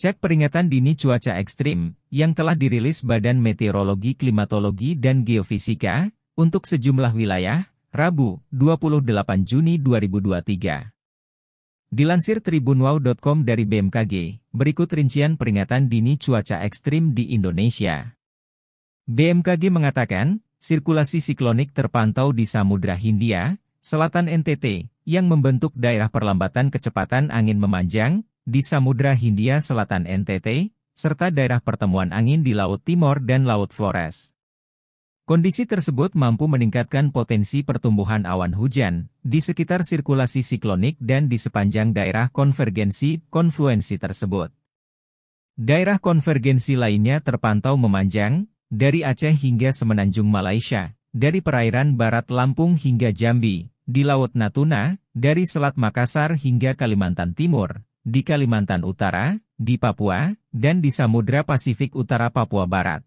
Cek peringatan dini cuaca ekstrim, hmm. yang telah dirilis Badan Meteorologi Klimatologi dan Geofisika, untuk sejumlah wilayah, Rabu, 28 Juni 2023. Dilansir TribunWow.com dari BMKG, berikut rincian peringatan dini cuaca ekstrim di Indonesia. BMKG mengatakan, sirkulasi siklonik terpantau di Samudra Hindia, selatan NTT, yang membentuk daerah perlambatan kecepatan angin memanjang, di Samudra Hindia Selatan NTT, serta daerah pertemuan angin di Laut Timor dan Laut Flores. Kondisi tersebut mampu meningkatkan potensi pertumbuhan awan hujan di sekitar sirkulasi siklonik dan di sepanjang daerah konvergensi konfluensi tersebut. Daerah konvergensi lainnya terpantau memanjang, dari Aceh hingga Semenanjung Malaysia, dari perairan barat Lampung hingga Jambi, di Laut Natuna, dari Selat Makassar hingga Kalimantan Timur, di Kalimantan Utara, di Papua, dan di Samudra Pasifik Utara Papua Barat.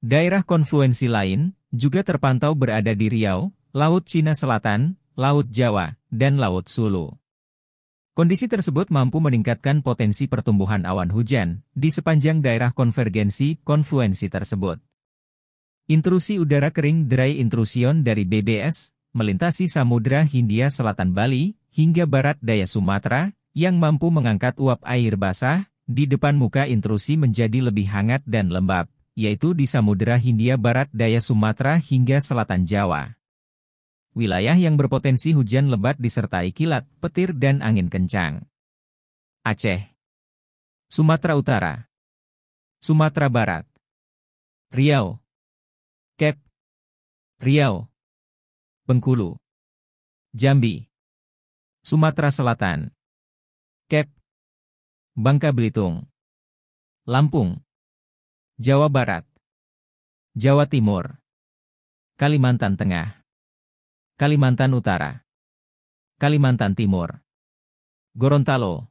Daerah konfluensi lain juga terpantau berada di Riau, Laut Cina Selatan, Laut Jawa, dan Laut Sulu. Kondisi tersebut mampu meningkatkan potensi pertumbuhan awan hujan di sepanjang daerah konvergensi konfluensi tersebut. Intrusi udara kering dry intrusion dari BBS melintasi Samudra Hindia Selatan Bali hingga barat daya Sumatera yang mampu mengangkat uap air basah di depan muka intrusi menjadi lebih hangat dan lembab, yaitu di Samudera Hindia Barat daya Sumatera hingga selatan Jawa. Wilayah yang berpotensi hujan lebat disertai kilat, petir dan angin kencang. Aceh Sumatera Utara Sumatera Barat Riau Kep Riau Bengkulu Jambi Sumatera Selatan Kep, Bangka Belitung, Lampung, Jawa Barat, Jawa Timur, Kalimantan Tengah, Kalimantan Utara, Kalimantan Timur, Gorontalo,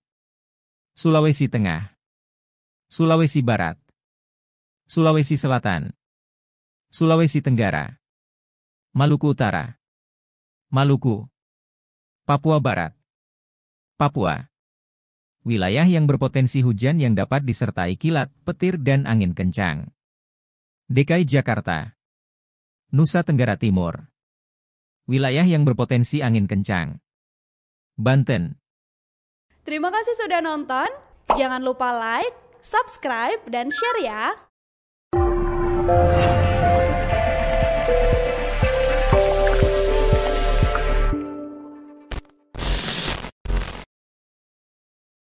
Sulawesi Tengah, Sulawesi Barat, Sulawesi Selatan, Sulawesi Tenggara, Maluku Utara, Maluku, Papua Barat, Papua wilayah yang berpotensi hujan yang dapat disertai kilat, petir dan angin kencang. DKI Jakarta Nusa Tenggara Timur Wilayah yang berpotensi angin kencang. Banten Terima kasih sudah nonton. Jangan lupa like, subscribe, dan share ya.